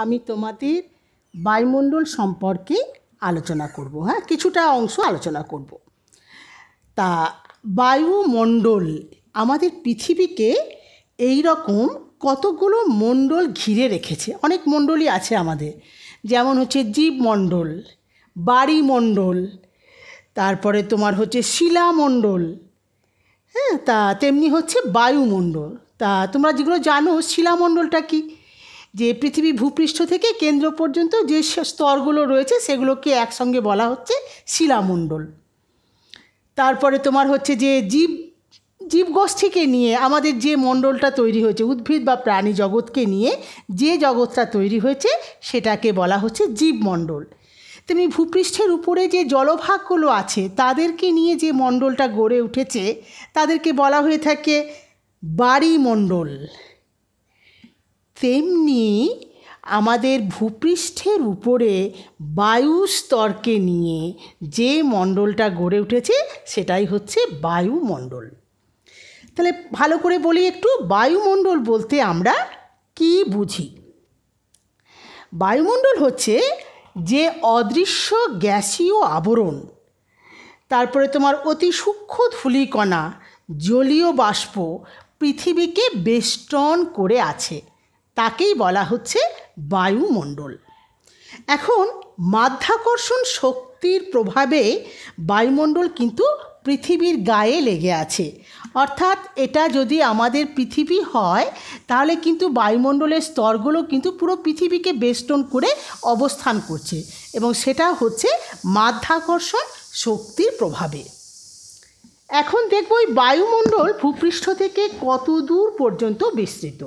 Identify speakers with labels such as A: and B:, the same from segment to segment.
A: আমি তোমাদের বায়ুমণ্ডল সম্পর্কে আলোচনা করব হ্যাঁ কিছুটা অংশ আলোচনা করব তা বায়ুমণ্ডল আমাদের পৃথিবীকে এই রকম কতগুলো মণ্ডল ঘিরে রেখেছে অনেক মণ্ডলই আছে আমাদের যেমন হচ্ছে জীবমণ্ডল বাড়িমণ্ডল তারপরে তোমার হচ্ছে শিলামণ্ডল হ্যাঁ তা তেমনি হচ্ছে বায়ুমণ্ডল তা তোমরা যেগুলো জানো শিলামণ্ডলটা কী যে পৃথিবী ভূপৃষ্ঠ থেকে কেন্দ্র পর্যন্ত যে স্তরগুলো রয়েছে সেগুলোকে একসঙ্গে বলা হচ্ছে শিলামণ্ডল তারপরে তোমার হচ্ছে যে জীব জীবগোষ্ঠীকে নিয়ে আমাদের যে মণ্ডলটা তৈরি হয়েছে উদ্ভিদ বা প্রাণী জগৎকে নিয়ে যে জগৎটা তৈরি হয়েছে সেটাকে বলা হচ্ছে জীবমণ্ডল তেমনি ভূপৃষ্ঠের উপরে যে জলভাগগুলো আছে তাদেরকে নিয়ে যে মণ্ডলটা গড়ে উঠেছে তাদেরকে বলা হয়ে থাকে বাড়িমণ্ডল তেমনি আমাদের ভূপৃষ্ঠের উপরে বায়ুস্তরকে নিয়ে যে মণ্ডলটা গড়ে উঠেছে সেটাই হচ্ছে বায়ুমণ্ডল তাহলে ভালো করে বলি একটু বায়ুমণ্ডল বলতে আমরা কি বুঝি বায়ুমণ্ডল হচ্ছে যে অদৃশ্য গ্যাসীয় আবরণ তারপরে তোমার অতি সূক্ষ্ম ধুলিকণা জলীয় বাষ্প পৃথিবীকে বেষ্টন করে আছে তাকেই বলা হচ্ছে বায়ুমণ্ডল এখন মাধ্যাকর্ষণ শক্তির প্রভাবে বায়ুমণ্ডল কিন্তু পৃথিবীর গায়ে লেগে আছে অর্থাৎ এটা যদি আমাদের পৃথিবী হয় তাহলে কিন্তু বায়ুমণ্ডলের স্তরগুলো কিন্তু পুরো পৃথিবীকে বেষ্টন করে অবস্থান করছে এবং সেটা হচ্ছে মাধ্যাকর্ষণ শক্তির প্রভাবে এখন দেখব ওই বায়ুমণ্ডল ভূপৃষ্ঠ থেকে কত দূর পর্যন্ত বিস্তৃত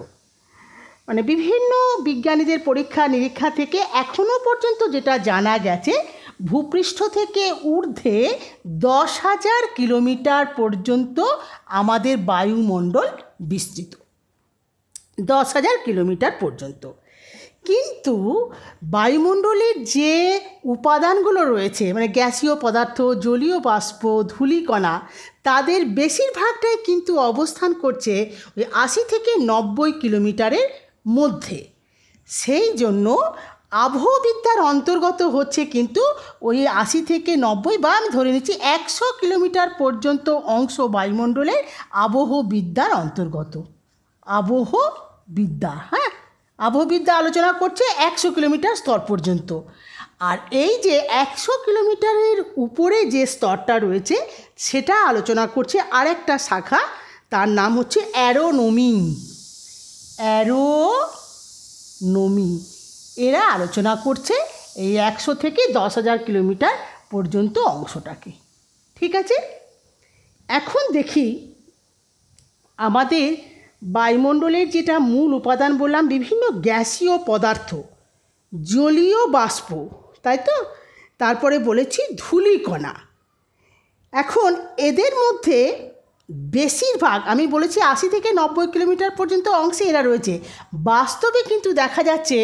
A: মানে বিভিন্ন বিজ্ঞানীদের পরীক্ষা নিরীক্ষা থেকে এখনও পর্যন্ত যেটা জানা গেছে ভূপৃষ্ঠ থেকে ঊর্ধ্বে দশ হাজার কিলোমিটার পর্যন্ত আমাদের বায়ুমণ্ডল বিস্তৃত দশ হাজার কিলোমিটার পর্যন্ত কিন্তু বায়ুমণ্ডলের যে উপাদানগুলো রয়েছে মানে গ্যাসীয় পদার্থ জলীয় বাষ্প ধূলিকণা তাদের বেশিরভাগটাই কিন্তু অবস্থান করছে ওই আশি থেকে নব্বই কিলোমিটারের মধ্যে সেই জন্য আবহবিদ্যার অন্তর্গত হচ্ছে কিন্তু ওই আশি থেকে নব্বই বা আমি ধরে নিচ্ছি একশো কিলোমিটার পর্যন্ত অংশ বায়ুমণ্ডলের আবহবিদ্যার অন্তর্গত আবহবিদ্যা হ্যাঁ আবহবিদ্যা আলোচনা করছে একশো কিলোমিটার স্তর পর্যন্ত আর এই যে একশো কিলোমিটারের উপরে যে স্তরটা রয়েছে সেটা আলোচনা করছে আরেকটা শাখা তার নাম হচ্ছে অ্যারোনোমিং অ্যারোনমি এরা আলোচনা করছে এই একশো থেকে দশ হাজার কিলোমিটার পর্যন্ত অংশটাকে ঠিক আছে এখন দেখি আমাদের বায়ুমণ্ডলের যেটা মূল উপাদান বললাম বিভিন্ন গ্যাসীয় পদার্থ জলীয় বাষ্প তাই তো তারপরে বলেছি ধূলিকণা এখন এদের মধ্যে বেশিরভাগ আমি বলেছি আশি থেকে নব্বই কিলোমিটার পর্যন্ত অংশে এরা রয়েছে বাস্তবে কিন্তু দেখা যাচ্ছে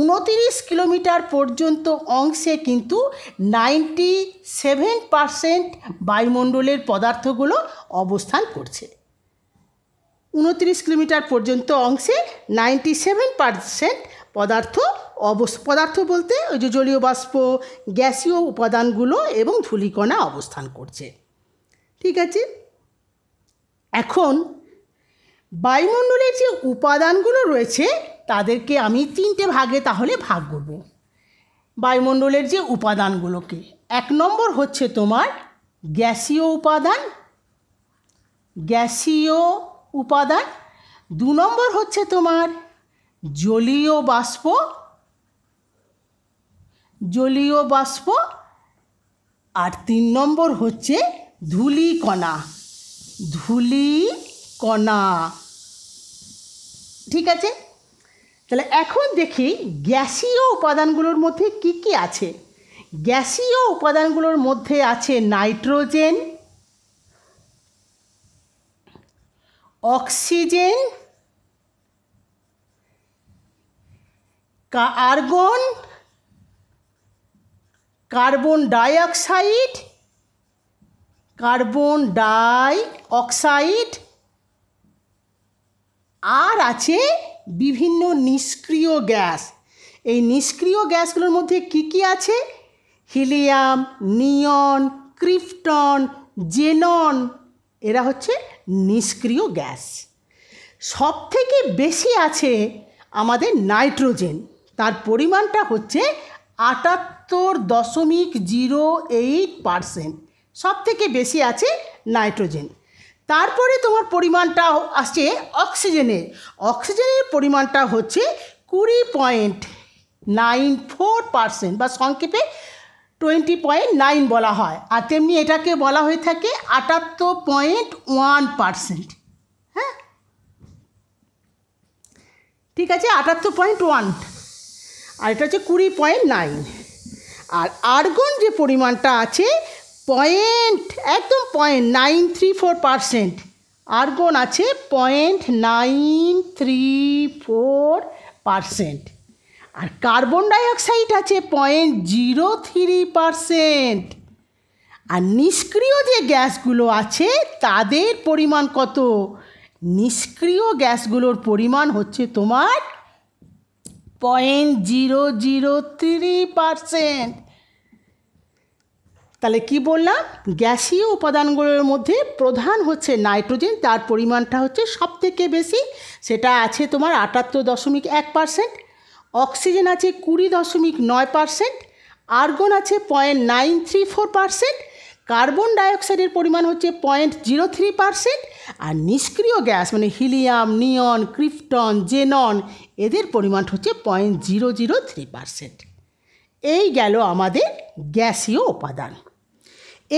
A: উনতিরিশ কিলোমিটার পর্যন্ত অংশে কিন্তু নাইনটি সেভেন পারসেন্ট বায়ুমণ্ডলের পদার্থগুলো অবস্থান করছে উনত্রিশ কিলোমিটার পর্যন্ত অংশে নাইনটি সেভেন পারসেন্ট পদার্থ অবস পদার্থ বলতে ওই যে জলীয় বাষ্প গ্যাসীয় উপাদানগুলো এবং ধুলিকণা অবস্থান করছে ঠিক আছে এখন বায়ুমণ্ডলের যে উপাদানগুলো রয়েছে তাদেরকে আমি তিনটে ভাগে তাহলে ভাগ করব বায়ুমণ্ডলের যে উপাদানগুলোকে এক নম্বর হচ্ছে তোমার গ্যাসীয় উপাদান গ্যাসীয় উপাদান দু নম্বর হচ্ছে তোমার জলীয় বাষ্প জলীয় বাষ্প আর তিন নম্বর হচ্ছে ধূলিকণা ধুলি কণা ঠিক আছে তাহলে এখন দেখি গ্যাসীয় উপাদানগুলোর মধ্যে কি কি আছে গ্যাসীয় উপাদানগুলোর মধ্যে আছে nitrogen oxygen argon carbon dioxide carbon dioxide আর আছে বিভিন্ন নিষ্ক্রিয় গ্যাস এই নিষ্ক্রিয় গ্যাসগুলোর মধ্যে কি কি আছে হিলিয়াম নিয়ন ক্রিপ্টন জেনন এরা হচ্ছে নিষ্ক্রিয় গ্যাস সব থেকে বেশি আছে আমাদের নাইট্রোজেন তার পরিমাণটা হচ্ছে আটাত্তর দশমিক জিরো এইট পারসেন্ট সব থেকে বেশি আছে নাইট্রোজেন তারপরে তোমার পরিমাণটা আসছে অক্সিজেনের অক্সিজেনের পরিমাণটা হচ্ছে কুড়ি পয়েন্ট নাইন ফোর পারসেন্ট বা সংক্ষেপে টোয়েন্টি পয়েন্ট নাইন বলা হয় আর তেমনি এটাকে বলা হয়ে থাকে আটাত্তর পয়েন্ট ওয়ান পারসেন্ট হ্যাঁ ঠিক আছে আটাত্তর পয়েন্ট ওয়ান আর এটা হচ্ছে কুড়ি পয়েন্ট নাইন আর আর্গন যে পরিমাণটা আছে পয়েন্ট একদম point nine three four percent argon আছে point nine three four percent আর কার্বন ডাইঅক্সাইড আছে পয়েন্ট জিরো থ্রি পারসেন্ট আর নিষ্ক্রিয় যে গ্যাসগুলো আছে তাদের পরিমাণ কত নিষ্ক্রিয় গ্যাসগুলোর পরিমাণ হচ্ছে তোমার point zero zero three percent তাহলে কি বললাম গ্যাসীয় উপাদানগুলোর মধ্যে প্রধান হচ্ছে নাইট্রোজেন তার পরিমাণটা হচ্ছে সব থেকে বেশি সেটা আছে তোমার আটাত্তর দশমিক এক পারসেন্ট অক্সিজেন আছে কুড়ি দশমিক নয় পারসেন্ট আর্গন আছে point nine three four percent carbon ডাইঅক্সাইডের পরিমাণ হচ্ছে পয়েন্ট জিরো থ্রি পারসেন্ট আর নিষ্ক্রিয় গ্যাস মানে হিলিয়াম নিয়ন ক্রিপ্টন জেনন এদের পরিমাণ হচ্ছে point zero zero three percent এই গেল আমাদের গ্যাসীয় উপাদান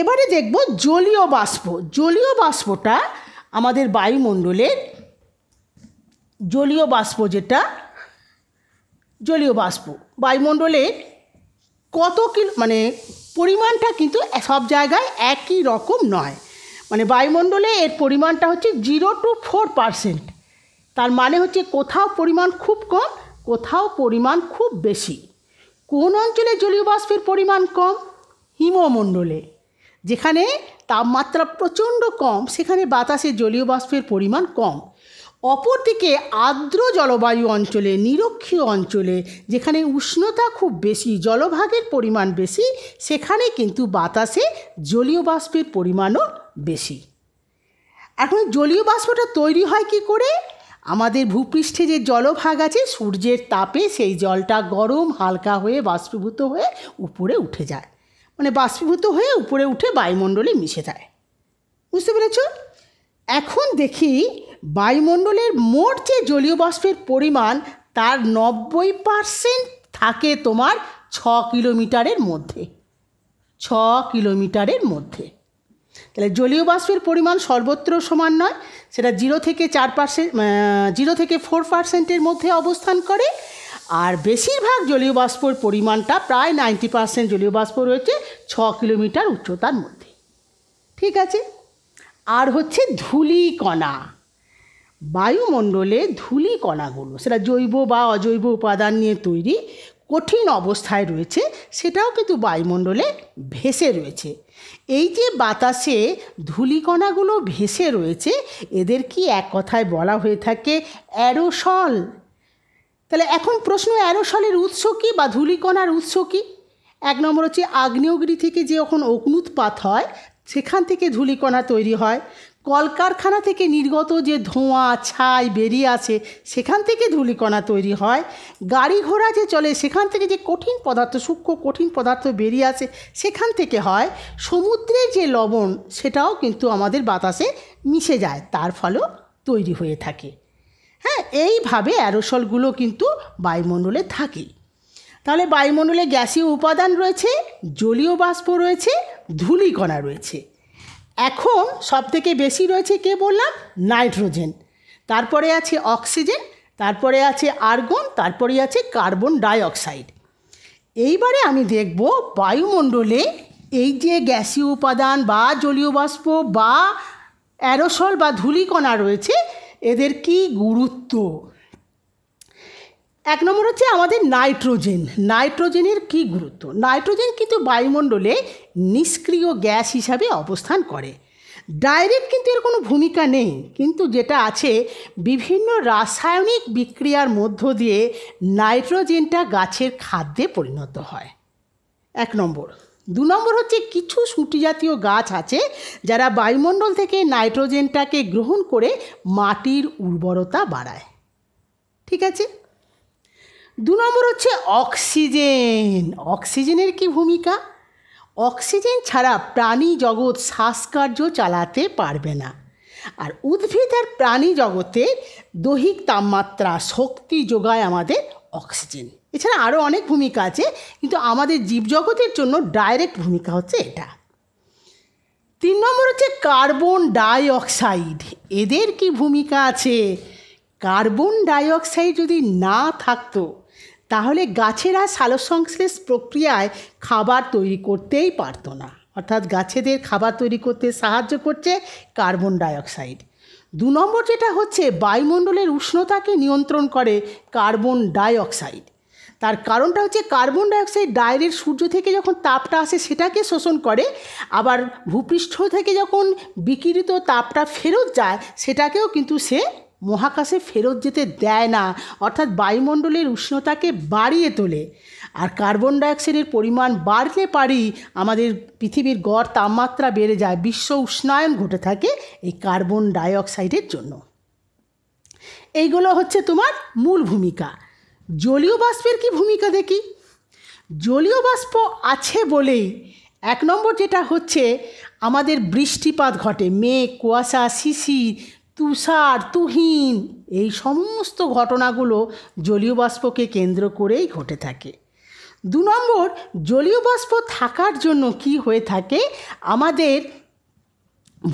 A: এবারে দেখব জলীয় বাষ্প জলীয় বাষ্পটা আমাদের বায়ুমণ্ডলের জলীয় বাষ্প যেটা জলীয় বাষ্প বায়ুমণ্ডলে কত কিলো মানে পরিমাণটা কিন্তু সব জায়গায় একই রকম নয় মানে বায়ুমণ্ডলে এর পরিমাণটা হচ্ছে জিরো টু ফোর পারসেন্ট তার মানে হচ্ছে কোথাও পরিমাণ খুব কম কোথাও পরিমাণ খুব বেশি কোন অঞ্চলে জলীয় বাষ্পের পরিমাণ কম হিমমণ্ডলে যেখানে তাপমাত্রা প্রচণ্ড কম সেখানে বাতাসে জলীয় বাষ্পের পরিমাণ কম অপরদিকে আর্দ্র জলবায়ু অঞ্চলে নিরক্ষীয় অঞ্চলে যেখানে উষ্ণতা খুব বেশি জলভাগের পরিমাণ বেশি সেখানে কিন্তু বাতাসে জলীয় বাষ্পের পরিমাণও বেশি এখন জলীয় বাষ্পটা তৈরি হয় কি করে আমাদের ভূপৃষ্ঠে যে জলভাগ আছে সূর্যের তাপে সেই জলটা গরম হালকা হয়ে বাষ্পীভূত হয়ে উপরে উঠে যায় মানে বাষ্পীভূত হয়ে উপরে উঠে বায়ুমণ্ডলে মিশে যায় বুঝতে পেরেছ এখন দেখি বায়ুমণ্ডলের মোট যে জলীয় বাষ্পের পরিমাণ তার নব্বই পারসেন্ট থাকে তোমার ছ কিলোমিটারের মধ্যে ছ কিলোমিটারের মধ্যে তাহলে জলীয় বাষ্পের পরিমাণ সর্বত্র সমান নয় সেটা জিরো থেকে চার পারসেন্ট জিরো থেকে ফোর পার্সেন্টের মধ্যে অবস্থান করে আর বেশিরভাগ জলীয় বাষ্পর পরিমাণটা প্রায় নাইনটি পার্সেন্ট জলীয় বাষ্প রয়েছে ছ কিলোমিটার উচ্চতার মধ্যে ঠিক আছে আর হচ্ছে ধূলিকণা বায়ুমণ্ডলে ধূলিকণাগুলো সেটা জৈব বা অজৈব উপাদান নিয়ে তৈরি কঠিন অবস্থায় রয়েছে সেটাও কিন্তু বায়ুমণ্ডলে ভেসে রয়েছে এই যে বাতাসে ধূলিকণাগুলো ভেসে রয়েছে এদের কি এক কথায় বলা হয়ে থাকে অ্যারোসল তাহলে এখন প্রশ্ন অ্যারোসলের উৎস কী বা ধূলিকণার উৎস কী এক নম্বর হচ্ছে আগ্নেয়গিরি থেকে যে যখন অগ্নুৎপাত হয় সেখান থেকে ধুলিকণা তৈরি হয় কলকারখানা থেকে নির্গত যে ধোঁয়া ছাই বেরিয়ে আসে সেখান থেকে ধুলিকণা তৈরি হয় গাড়ি ঘোড়া যে চলে সেখান থেকে যে কঠিন পদার্থ সূক্ষ্ম কঠিন পদার্থ বেরিয়ে আসে সেখান থেকে হয় সমুদ্রের যে লবণ সেটাও কিন্তু আমাদের বাতাসে মিশে যায় তার ফলেও তৈরি হয়ে থাকে হ্যাঁ এইভাবে অ্যারোসলগুলো কিন্তু বায়ুমণ্ডলে থাকে তাহলে বায়ুমণ্ডলে গ্যাসীয় উপাদান রয়েছে জলীয় বাষ্প রয়েছে ধূলিকণা রয়েছে এখন সবথেকে বেশি রয়েছে কে বললাম নাইট্রোজেন তারপরে আছে অক্সিজেন তারপরে আছে আর্গন তারপরে আছে কার্বন ডাইঅক্সাইড এইবারে আমি দেখব বায়ুমণ্ডলে এই যে গ্যাসীয় উপাদান বা জলীয় বাষ্প বা অ্যারোসল বা ধূলিকণা রয়েছে এদের কি গুরুত্ব এক নম্বর হচ্ছে আমাদের নাইট্রোজেন নাইট্রোজেনের কি গুরুত্ব নাইট্রোজেন কিন্তু বায়ুমণ্ডলে নিষ্ক্রিয় গ্যাস হিসাবে অবস্থান করে ডাইরেক্ট কিন্তু এর কোনো ভূমিকা নেই কিন্তু যেটা আছে বিভিন্ন রাসায়নিক বিক্রিয়ার মধ্য দিয়ে নাইট্রোজেনটা গাছের খাদ্যে পরিণত হয় এক নম্বর দু নম্বর হচ্ছে কিছু সুটি জাতীয় গাছ আছে যারা বায়ুমণ্ডল থেকে নাইট্রোজেনটাকে গ্রহণ করে মাটির উর্বরতা বাড়ায় ঠিক আছে দু নম্বর হচ্ছে অক্সিজেন অক্সিজেনের কি ভূমিকা অক্সিজেন ছাড়া প্রাণী জগৎ শ্বাসকার্য চালাতে পারবে না আর উদ্ভিদ আর প্রাণী জগতে দৈহিক তাপমাত্রা শক্তি যোগায় আমাদের অক্সিজেন এছাড়া আরও অনেক ভূমিকা আছে কিন্তু আমাদের জীবজগতের জন্য ডাইরেক্ট ভূমিকা হচ্ছে এটা তিন নম্বর হচ্ছে কার্বন ডাইঅক্সাইড এদের কি ভূমিকা আছে কার্বন ডাইঅক্সাইড যদি না থাকতো তাহলে গাছেরা সালোকসংশ্লেষ প্রক্রিয়ায় খাবার তৈরি করতেই পারতো না অর্থাৎ গাছেদের খাবার তৈরি করতে সাহায্য করছে কার্বন ডাইঅক্সাইড দু নম্বর যেটা হচ্ছে বায়ুমণ্ডলের উষ্ণতাকে নিয়ন্ত্রণ করে কার্বন ডাইঅক্সাইড তার কারণটা হচ্ছে কার্বন ডাইঅক্সাইড ডায়ের সূর্য থেকে যখন তাপটা আসে সেটাকে শোষণ করে আবার ভূপৃষ্ঠ থেকে যখন বিকিরিত তাপটা ফেরত যায় সেটাকেও কিন্তু সে মহাকাশে ফেরত যেতে দেয় না অর্থাৎ বায়ুমণ্ডলের উষ্ণতাকে বাড়িয়ে তোলে আর কার্বন ডাইঅক্সাইডের পরিমাণ বাড়লে পারি আমাদের পৃথিবীর গড় তাপমাত্রা বেড়ে যায় বিশ্ব উষ্ণায়ন ঘটে থাকে এই কার্বন ডাইঅক্সাইডের জন্য এইগুলো হচ্ছে তোমার মূল ভূমিকা জলীয় বাষ্পের কি ভূমিকা দেখি জলীয় বাষ্প আছে বলেই এক নম্বর যেটা হচ্ছে আমাদের বৃষ্টিপাত ঘটে মেঘ কুয়াশা শিশি তুষার তুহিন এই সমস্ত ঘটনাগুলো জলীয় বাষ্পকে কেন্দ্র করেই ঘটে থাকে দু নম্বর জলীয় বাষ্প থাকার জন্য কি হয়ে থাকে আমাদের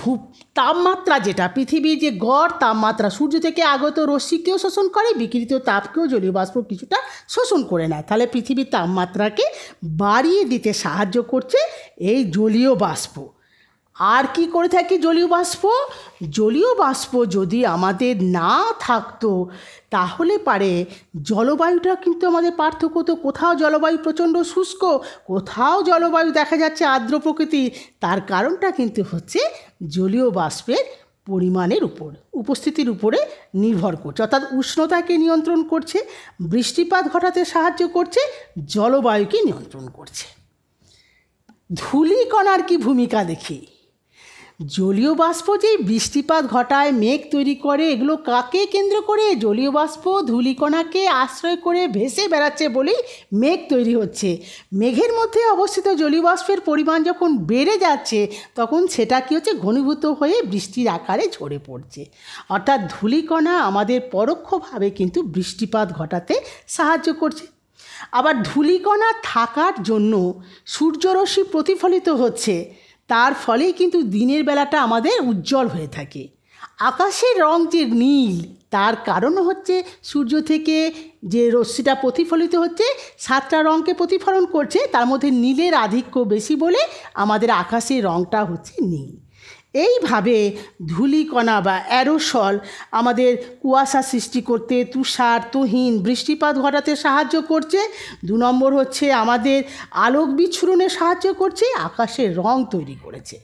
A: ভূ তাপমাত্রা যেটা পৃথিবীর যে গড় তাপমাত্রা সূর্য থেকে আগত রশ্মিকেও শোষণ করে বিকৃত তাপকেও জলীয় বাষ্প কিছুটা শোষণ করে নেয় তাহলে পৃথিবীর তাপমাত্রাকে বাড়িয়ে দিতে সাহায্য করছে এই জলীয় বাষ্প আর কি করে থাকে জলীয় বাষ্প জলীয় বাষ্প যদি আমাদের না থাকতো তাহলে পারে জলবায়ুটা কিন্তু আমাদের পার্থক্য তো কোথাও জলবায়ু প্রচণ্ড শুষ্ক কোথাও জলবায়ু দেখা যাচ্ছে আর্দ্র প্রকৃতি তার কারণটা কিন্তু হচ্ছে জলীয় বাষ্পের পরিমাণের উপর উপস্থিতির উপরে নির্ভর করছে অর্থাৎ উষ্ণতাকে নিয়ন্ত্রণ করছে বৃষ্টিপাত ঘটাতে সাহায্য করছে জলবায়ুকে নিয়ন্ত্রণ করছে ধূলিকণার কি ভূমিকা দেখি জলীয় বাষ্প যেই বৃষ্টিপাত ঘটায় মেঘ তৈরি করে এগুলো কাকে কেন্দ্র করে জলীয় বাষ্প ধূলিকণাকে আশ্রয় করে ভেসে বেড়াচ্ছে বলেই মেঘ তৈরি হচ্ছে মেঘের মধ্যে অবস্থিত জলীয় বাষ্পের পরিমাণ যখন বেড়ে যাচ্ছে তখন সেটা কী হচ্ছে ঘনীভূত হয়ে বৃষ্টির আকারে ঝরে পড়ছে অর্থাৎ ধূলিকণা আমাদের পরোক্ষভাবে কিন্তু বৃষ্টিপাত ঘটাতে সাহায্য করছে আবার ধূলিকণা থাকার জন্য সূর্যরশ্মি প্রতিফলিত হচ্ছে তার ফলেই কিন্তু দিনের বেলাটা আমাদের উজ্জ্বল হয়ে থাকে আকাশের রং যে নীল তার কারণ হচ্ছে সূর্য থেকে যে রশ্মিটা প্রতিফলিত হচ্ছে সাতটা রঙকে প্রতিফলন করছে তার মধ্যে নীলের আধিক্য বেশি বলে আমাদের আকাশের রঙটা হচ্ছে নীল এইভাবে ধূলিকণা বা অ্যারোসল আমাদের কুয়াশা সৃষ্টি করতে তুষার তুহিন বৃষ্টিপাত ঘটাতে সাহায্য করছে দু নম্বর হচ্ছে আমাদের আলোক বিচ্ছুরণে সাহায্য করছে আকাশের রং তৈরি করেছে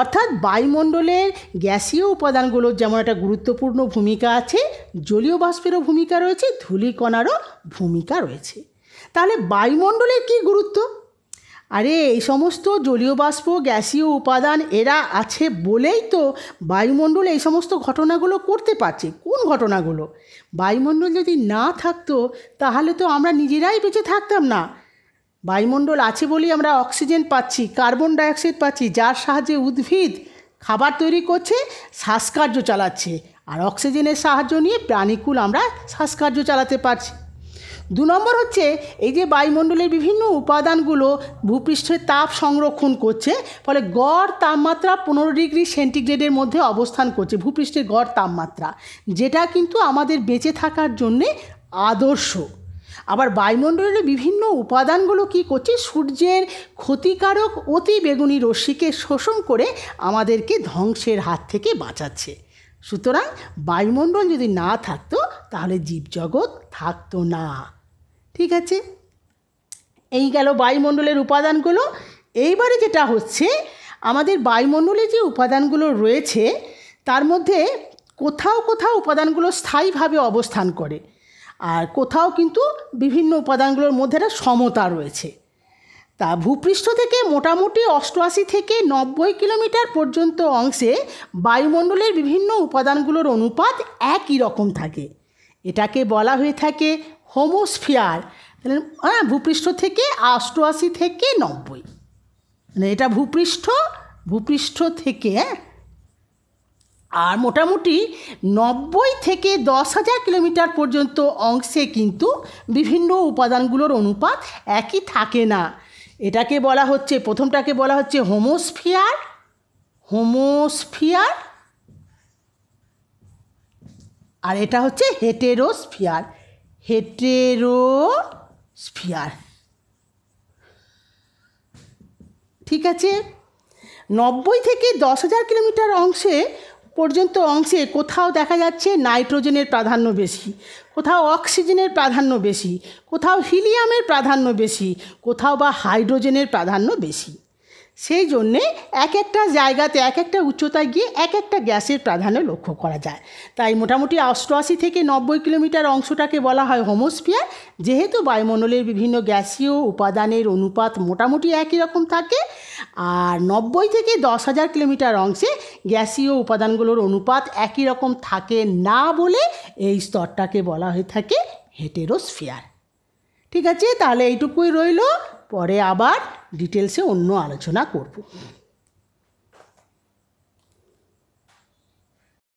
A: অর্থাৎ বায়ুমণ্ডলের গ্যাসীয় উপাদানগুলোর যেমন একটা গুরুত্বপূর্ণ ভূমিকা আছে জলীয় বাষ্পেরও ভূমিকা রয়েছে ধূলিকণারও ভূমিকা রয়েছে তাহলে বায়ুমণ্ডলের কী গুরুত্ব আরে এই সমস্ত জলীয় বাষ্প গ্যাসীয় উপাদান এরা আছে বলেই তো বায়ুমণ্ডল এই সমস্ত ঘটনাগুলো করতে পারছে কোন ঘটনাগুলো বায়ুমণ্ডল যদি না থাকতো তাহলে তো আমরা নিজেরাই বেঁচে থাকতাম না বায়ুমণ্ডল আছে বলেই আমরা অক্সিজেন পাচ্ছি কার্বন ডাইঅক্সাইড পাচ্ছি যার সাহায্যে উদ্ভিদ খাবার তৈরি করছে শ্বাসকার্য চালাচ্ছে আর অক্সিজেনের সাহায্য নিয়ে প্রাণীকুল আমরা শ্বাসকার্য চালাতে পারছি দু নম্বর হচ্ছে এই যে বায়ুমণ্ডলের বিভিন্ন উপাদানগুলো ভূপৃষ্ঠের তাপ সংরক্ষণ করছে ফলে গড় তাপমাত্রা পনেরো ডিগ্রি সেন্টিগ্রেডের মধ্যে অবস্থান করছে ভূপৃষ্ঠের গড় তাপমাত্রা যেটা কিন্তু আমাদের বেঁচে থাকার জন্যে আদর্শ আবার বায়ুমণ্ডলের বিভিন্ন উপাদানগুলো কি করছে সূর্যের ক্ষতিকারক অতি বেগুনি রশ্মিকে শোষণ করে আমাদেরকে ধ্বংসের হাত থেকে বাঁচাচ্ছে সুতরাং বায়ুমণ্ডল যদি না থাকতো তাহলে জীবজগৎ থাকতো না ঠিক আছে এই গেল বায়ুমণ্ডলের উপাদানগুলো এইবারে যেটা হচ্ছে আমাদের বায়ুমণ্ডলে যে উপাদানগুলো রয়েছে তার মধ্যে কোথাও কোথাও উপাদানগুলো স্থায়ীভাবে অবস্থান করে আর কোথাও কিন্তু বিভিন্ন উপাদানগুলোর মধ্যে একটা সমতা রয়েছে তা ভূপৃষ্ঠ থেকে মোটামুটি অষ্টআশি থেকে নব্বই কিলোমিটার পর্যন্ত অংশে বায়ুমণ্ডলের বিভিন্ন উপাদানগুলোর অনুপাত একই রকম থাকে এটাকে বলা হয়ে থাকে হোমোস্ফিয়ার মানে হ্যাঁ ভূপৃষ্ঠ থেকে অষ্টআশি থেকে নব্বই মানে এটা ভূপৃষ্ঠ ভূপৃষ্ঠ থেকে হ্যাঁ? আর মোটামুটি নব্বই থেকে দশ হাজার কিলোমিটার পর্যন্ত অংশে কিন্তু বিভিন্ন উপাদানগুলোর অনুপাত একই থাকে না এটাকে বলা হচ্ছে প্রথমটাকে বলা হচ্ছে হোমোস্ফিয়ার হোমোস্ফিয়ার আর এটা হচ্ছে হেটেরোস্ফিয়ার হেটেরোস্ফিয়ার ঠিক আছে নব্বই থেকে দশ হাজার কিলোমিটার অংশে পর্যন্ত অংশে কোথাও দেখা যাচ্ছে নাইট্রোজেনের প্রাধান্য বেশি কোথাও অক্সিজেনের প্রাধান্য বেশি কোথাও হিলিয়ামের প্রাধান্য বেশি কোথাও বা হাইড্রোজেনের প্রাধান্য বেশি সেই জন্যে এক একটা জায়গাতে এক একটা উচ্চতায় গিয়ে এক একটা গ্যাসের প্রাধান্য লক্ষ্য করা যায় তাই মোটামুটি অষ্টআশি থেকে নব্বই কিলোমিটার অংশটাকে বলা হয় হোমোস্ফিয়ার যেহেতু বায়ুমণ্ডলের বিভিন্ন গ্যাসীয় উপাদানের অনুপাত মোটামুটি একই রকম থাকে আর নব্বই থেকে দশ হাজার কিলোমিটার অংশে গ্যাসীয় উপাদানগুলোর অনুপাত একই রকম থাকে না বলে এই স্তরটাকে বলা হয়ে থাকে হেটেরোস্ফিয়ার ঠিক আছে তাহলে এইটুকুই রইল পরে আবার ডিটেলসে অন্য আলোচনা করব